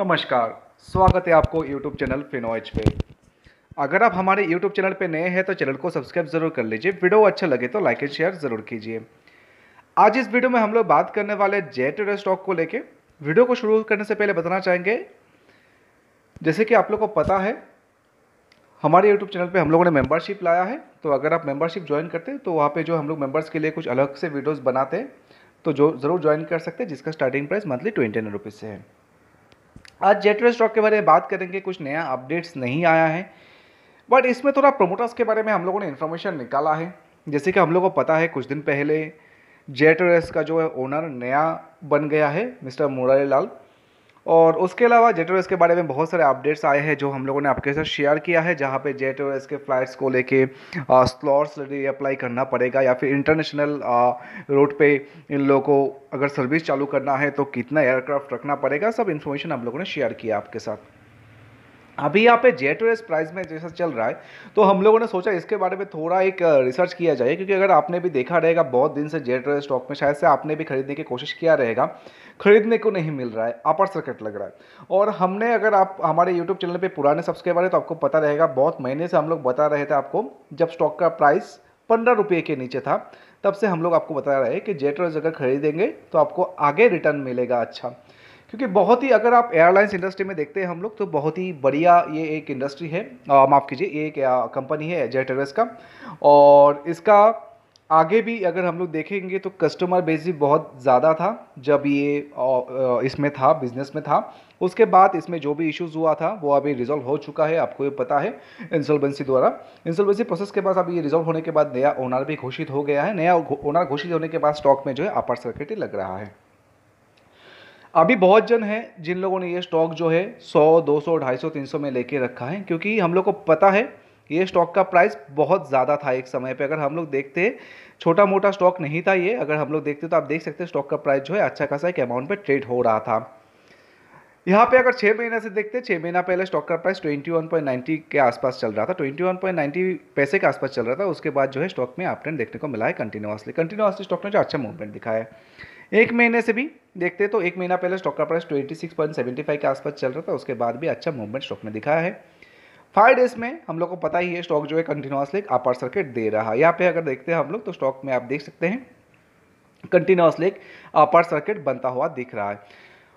नमस्कार स्वागत है आपको यूट्यूब चैनल फिनोइज पे अगर आप हमारे यूट्यूब चैनल पे नए हैं तो चैनल को सब्सक्राइब ज़रूर कर लीजिए वीडियो अच्छा लगे तो लाइक एंड शेयर ज़रूर कीजिए आज इस वीडियो में हम लोग बात करने वाले जेट स्टॉक को लेके वीडियो को शुरू करने से पहले बताना चाहेंगे जैसे कि आप लोग को पता है हमारे यूट्यूब चैनल पे हम लोगों ने मेंबरशिप लाया है तो अगर आप मेंबरशिप ज्वाइन करते हैं तो वहाँ पे जो हम लोग मेंबर्स के लिए कुछ अलग से वीडियोस बनाते हैं तो जो ज़रूर ज्वाइन कर सकते हैं जिसका starting price monthly twenty nine rupees से है आज जेटवे स्टॉक के बारे में बात करेंगे कुछ नया अपडेट्स नहीं आया है बट इसमें थोड़ा प्रोमोटर्स के बारे में हम लोगों ने इन्फॉर्मेशन निकाला है जैसे कि हम लोगों को पता है कुछ दिन पहले जेटवेस का जो है ओनर नया बन गया है मिस्टर मुरारी लाल और उसके अलावा जेट के बारे में बहुत सारे अपडेट्स आए हैं जो हम लोगों ने आपके साथ शेयर किया है जहाँ पे जेट के फ्लाइट्स को लेके स्लॉट्स अप्लाई करना पड़ेगा या फिर इंटरनेशनल रूट पे इन लोगों को अगर सर्विस चालू करना है तो कितना एयरक्राफ्ट रखना पड़ेगा सब इन्फॉर्मेशन हम लोगों ने शेयर किया आपके साथ अभी यहाँ पे जेट रेस प्राइस में जैसा चल रहा है तो हम लोगों ने सोचा इसके बारे में थोड़ा एक रिसर्च किया जाए क्योंकि अगर आपने भी देखा रहेगा बहुत दिन से जेट रेस स्टॉक में शायद से आपने भी खरीदने की कोशिश किया रहेगा खरीदने को नहीं मिल रहा है अपर सर्किट लग रहा है और हमने अगर आप हमारे यूट्यूब चैनल पर पुराने सब्सक्राइबर है तो आपको पता रहेगा बहुत महीने से हम लोग बता रहे थे आपको जब स्टॉक का प्राइस पंद्रह रुपये के नीचे था तब से हम लोग आपको बता रहे हैं कि जेट अगर खरीदेंगे तो आपको आगे रिटर्न मिलेगा अच्छा क्योंकि बहुत ही अगर आप एयरलाइंस इंडस्ट्री में देखते हैं हम लोग तो बहुत ही बढ़िया ये एक इंडस्ट्री है माफ़ कीजिए ये एक कंपनी है जेट एयरवेज का और इसका आगे भी अगर हम लोग देखेंगे तो कस्टमर बेस भी बहुत ज़्यादा था जब ये इसमें था बिजनेस में था उसके बाद इसमें जो भी इश्यूज़ हुआ था वो अभी रिजॉल्व हो चुका है आपको ये पता है इंसॉल्वेंसी द्वारा इंसॉल्वेंसी प्रोसेस के बाद अभी ये रिजॉल्व होने के बाद नया ओनर भी घोषित हो गया है नया ओनर घोषित होने के बाद स्टॉक में जो है अपर सर्किट लग रहा है अभी बहुत जन हैं जिन लोगों ने ये स्टॉक जो है 100, 200, 250, 300 में लेके रखा है क्योंकि हम लोग को पता है ये स्टॉक का प्राइस बहुत ज़्यादा था एक समय पे अगर हम लोग देखते छोटा मोटा स्टॉक नहीं था ये अगर हम लोग देखते तो आप देख सकते हैं स्टॉक का प्राइस जो है अच्छा खासा एक अमाउंट पर ट्रेड हो रहा था यहाँ पे अगर छः महीने से देखते छः महीना पहले स्टॉक का प्राइस 21.90 के आसपास चल रहा था 21.90 पैसे के आसपास चल रहा था उसके बाद जो है स्टॉक में आप ट्रेंड देखने को मिला है कंटिन्यूसली कंटिन्यूसली स्टॉक ने जो अच्छा मूवमेंट दिखाया है एक महीने से भी देखते तो एक महीना पहले स्टॉक का price twenty six point seventy five के आसपास चल रहा था उसके बाद भी अच्छा मूवमेंट स्टॉक में दिखाया है फाइव डेज में हम लोग को पता ही है स्टॉक जो है कंटिन्यूसली अपर सर्किट दे रहा है यहाँ पे अगर देखते हैं हम लोग तो स्टॉक में आप देख सकते हैं कंटिन्यूसली अपर सर्किट बनता हुआ दिख रहा है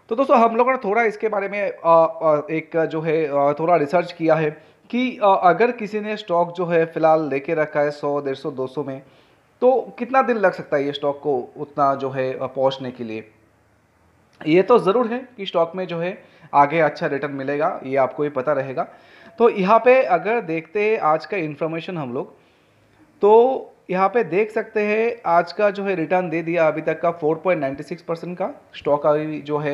तो दोस्तों हम लोगों ने थोड़ा इसके बारे में एक जो है थोड़ा रिसर्च किया है कि अगर किसी ने स्टॉक जो है फिलहाल लेके रखा है सौ डेढ़ सौ दो सौ में तो कितना दिन लग सकता है ये स्टॉक को उतना जो है पहुंचने के लिए ये तो ज़रूर है कि स्टॉक में जो है आगे अच्छा रिटर्न मिलेगा ये आपको ही पता रहेगा तो यहाँ पे अगर देखते आज का इन्फॉर्मेशन हम लोग तो यहाँ पे देख सकते हैं आज का जो है रिटर्न दे दिया अभी तक का 4.96 परसेंट का स्टॉक अभी जो है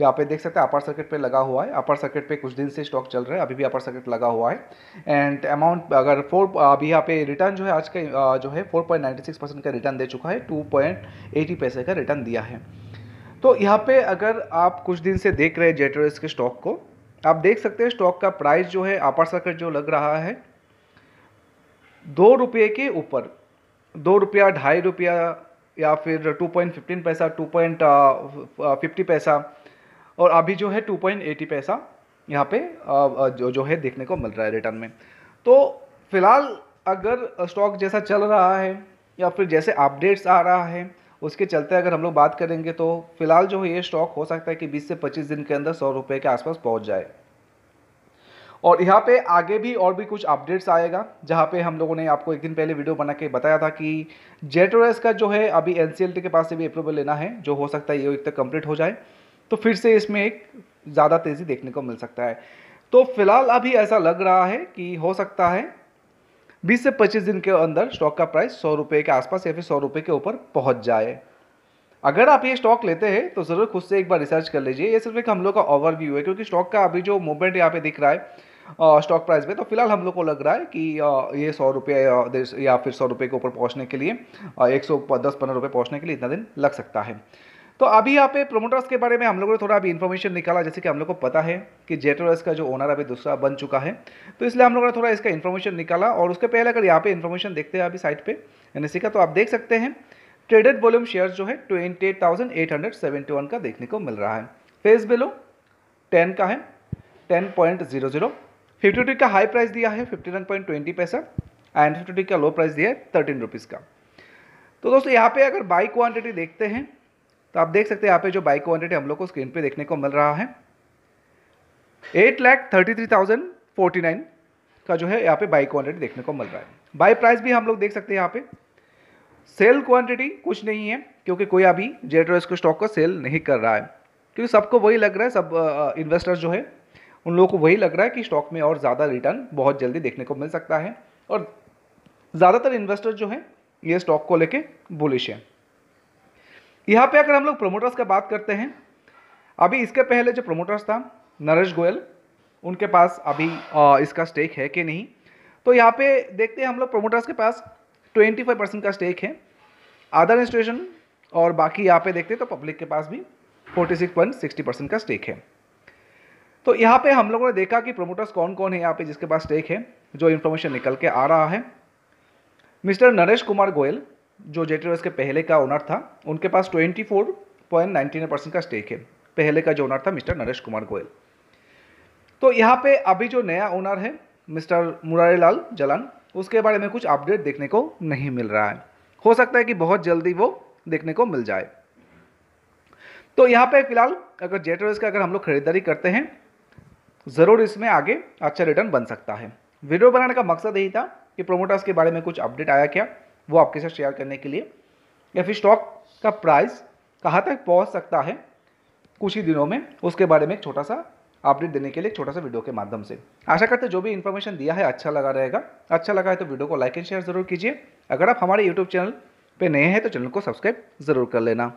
यहाँ पे देख सकते हैं अपर सर्किट पे लगा हुआ है अपर सर्किट पे कुछ दिन से स्टॉक चल रहा है अभी भी अपर सर्किट लगा हुआ है एंड अमाउंट अगर फोर अभी यहाँ पे रिटर्न जो है आज का जो है 4.96 परसेंट का रिटर्न दे चुका है टू पैसे का रिटर्न दिया है तो यहाँ पर अगर आप कुछ दिन से देख रहे हैं जेटरेस के स्टॉक को आप देख सकते हैं स्टॉक का प्राइस जो है अपर सर्किट जो लग रहा है दो रुपये के ऊपर दो रुपया ढाई रुपया या फिर टू पॉइंट फिफ्टीन पैसा टू पॉइंट फिफ्टी पैसा और अभी जो है टू पॉइंट एटी पैसा यहाँ पे जो जो है देखने को मिल रहा है रिटर्न में तो फिलहाल अगर स्टॉक जैसा चल रहा है या फिर जैसे अपडेट्स आ रहा है उसके चलते अगर हम लोग बात करेंगे तो फिलहाल जो है ये स्टॉक हो सकता है कि 20 से 25 दिन के अंदर सौ रुपये के आसपास पहुंच जाए और यहाँ पे आगे भी और भी कुछ अपडेट्स आएगा जहाँ पे हम लोगों ने आपको एक दिन पहले वीडियो बना के बताया था कि जेटोरस का जो है अभी एन के पास से भी अप्रूवल लेना है जो हो सकता है ये एक तक कम्प्लीट हो जाए तो फिर से इसमें एक ज़्यादा तेज़ी देखने को मिल सकता है तो फिलहाल अभी ऐसा लग रहा है कि हो सकता है 20 से 25 दिन के अंदर स्टॉक का प्राइस सौ रुपये के आसपास या फिर सौ रुपये के ऊपर पहुंच जाए अगर आप ये स्टॉक लेते हैं तो ज़रूर खुद से एक बार रिसर्च कर लीजिए ये सिर्फ एक हम लोग का ओवरव्यू है क्योंकि स्टॉक का अभी जो मूवमेंट यहाँ पे दिख रहा है स्टॉक प्राइस में तो फिलहाल हम लोग को लग रहा है कि ये सौ रुपये या फिर सौ रुपये के ऊपर पहुँचने के लिए एक सौ दस पंद्रह रुपये पहुँचने के लिए इतना दिन लग सकता है तो अभी यहाँ पे प्रोमोटर्स के बारे में हम लोगों ने थोड़ा अभी इन्फॉर्मेशन निकाला जैसे कि हम लोग को पता है कि जेटोरस का जो ओनर अभी दूसरा बन चुका है तो इसलिए हम लोगों ने थोड़ा इसका इन्फॉर्मेशन निकाला और उसके पहले अगर यहाँ पे इन्फॉर्मेशन देखते हैं अभी साइट पे एन का तो आप देख सकते हैं ट्रेडेड वॉल्यूम शेयर जो है twenty eight thousand eight hundred seventy one का देखने को मिल रहा है फेस बिलो टेन का है ten point zero zero fifty two का हाई प्राइस दिया है फिफ्टी वन पॉइंट ट्वेंटी पैसा एंड फिफ्टी टू का लो प्राइस दिया है थर्टीन रुपीज़ का तो दोस्तों यहाँ पे अगर बाई क्वांटिटी देखते हैं तो आप देख सकते हैं यहाँ पे जो बाई क्वांटिटी हम लोग को स्क्रीन पे देखने को मिल रहा है eight lakh thirty three thousand forty nine का जो है यहाँ पे बाई क्वांटिटी देखने को मिल रहा है बाई प्राइस भी हम लोग देख सकते हैं यहाँ पे सेल क्वांटिटी कुछ नहीं है क्योंकि कोई अभी जेट्रोस को स्टॉक को सेल नहीं कर रहा है क्योंकि सबको वही लग रहा है सब इन्वेस्टर्स जो है उन लोगों को वही लग रहा है कि स्टॉक में और ज़्यादा रिटर्न बहुत जल्दी देखने को मिल सकता है और ज़्यादातर इन्वेस्टर जो हैं ये स्टॉक को लेके बुलिश हैं यहाँ पे अगर हम लोग प्रोमोटर्स का बात करते हैं अभी इसके पहले जो प्रोमोटर्स था नरेश गोयल उनके पास अभी इसका स्टेक है कि नहीं तो यहाँ पे देखते हैं हम लोग प्रोमोटर्स के पास 25 परसेंट का स्टेक है अदर इंस्टीट्यूशन और बाकी यहाँ पे देखते हैं तो पब्लिक के पास भी 46.60 परसेंट का स्टेक है तो यहाँ पे हम लोगों ने देखा कि प्रोमोटर्स कौन कौन है यहाँ पे जिसके पास स्टेक है जो इन्फॉर्मेशन निकल के आ रहा है मिस्टर नरेश कुमार गोयल जो जेटेस के पहले का ओनर था उनके पास twenty four point nine percent का स्टेक है पहले का जो ओनर था मिस्टर नरेश कुमार गोयल तो यहाँ पे अभी जो नया ओनर है मिस्टर मुरारीलाल जलान उसके बारे में कुछ अपडेट देखने को नहीं मिल रहा है हो सकता है कि बहुत जल्दी वो देखने को मिल जाए तो यहाँ पे फिलहाल अगर जेटवेज का अगर हम लोग खरीदारी करते हैं ज़रूर इसमें आगे अच्छा रिटर्न बन सकता है वीडियो बनाने का मकसद यही था कि प्रोमोटर्स के बारे में कुछ अपडेट आया क्या वो आपके साथ शेयर करने के लिए या फिर स्टॉक का प्राइस कहाँ तक पहुँच सकता है कुछ ही दिनों में उसके बारे में एक छोटा सा अपडेट देने के लिए छोटा सा वीडियो के माध्यम से आशा करते जो भी इन्फॉर्मेशन दिया है अच्छा लगा रहेगा अच्छा लगा है तो वीडियो को लाइक एंड शेयर जरूर कीजिए अगर आप हमारे यूट्यूब चैनल पर नए हैं तो चैनल को सब्सक्राइब जरूर कर लेना